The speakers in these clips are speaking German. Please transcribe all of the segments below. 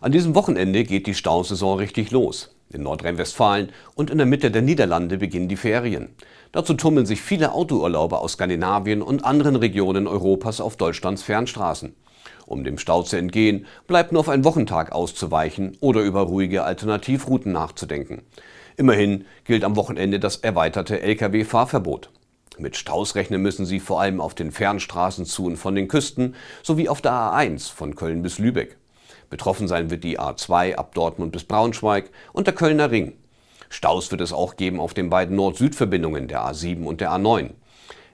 An diesem Wochenende geht die Stausaison richtig los. In Nordrhein-Westfalen und in der Mitte der Niederlande beginnen die Ferien. Dazu tummeln sich viele Autourlauber aus Skandinavien und anderen Regionen Europas auf Deutschlands Fernstraßen. Um dem Stau zu entgehen, bleibt nur auf einen Wochentag auszuweichen oder über ruhige Alternativrouten nachzudenken. Immerhin gilt am Wochenende das erweiterte Lkw-Fahrverbot. Mit Staus rechnen müssen Sie vor allem auf den Fernstraßen zu und von den Küsten sowie auf der A1 von Köln bis Lübeck. Betroffen sein wird die A2 ab Dortmund bis Braunschweig und der Kölner Ring. Staus wird es auch geben auf den beiden Nord-Süd-Verbindungen der A7 und der A9.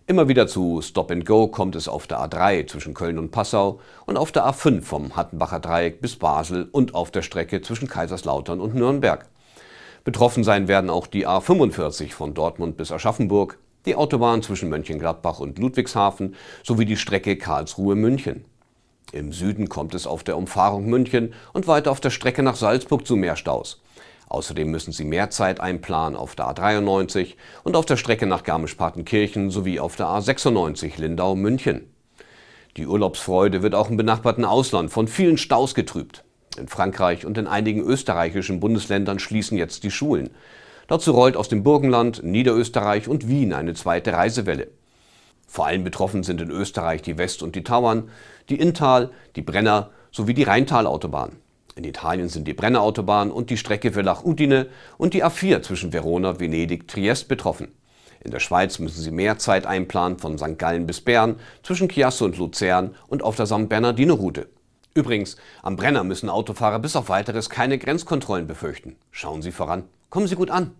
Immer wieder zu Stop and Go kommt es auf der A3 zwischen Köln und Passau und auf der A5 vom Hattenbacher Dreieck bis Basel und auf der Strecke zwischen Kaiserslautern und Nürnberg. Betroffen sein werden auch die A45 von Dortmund bis Aschaffenburg, die Autobahn zwischen Mönchengladbach und Ludwigshafen sowie die Strecke Karlsruhe-München. Im Süden kommt es auf der Umfahrung München und weiter auf der Strecke nach Salzburg zu mehr Staus. Außerdem müssen Sie mehr Zeit einplanen auf der A93 und auf der Strecke nach Garmisch-Partenkirchen sowie auf der A96 Lindau-München. Die Urlaubsfreude wird auch im benachbarten Ausland von vielen Staus getrübt. In Frankreich und in einigen österreichischen Bundesländern schließen jetzt die Schulen. Dazu rollt aus dem Burgenland, Niederösterreich und Wien eine zweite Reisewelle. Vor allem betroffen sind in Österreich die West- und die Tauern, die Inntal, die Brenner sowie die Rheintalautobahn. In Italien sind die Brennerautobahn und die Strecke Villach-Udine und die A4 zwischen Verona, Venedig, Triest betroffen. In der Schweiz müssen sie mehr Zeit einplanen von St. Gallen bis Bern, zwischen Chiasso und Luzern und auf der San Bernardino-Route. Übrigens, am Brenner müssen Autofahrer bis auf weiteres keine Grenzkontrollen befürchten. Schauen Sie voran. Kommen Sie gut an.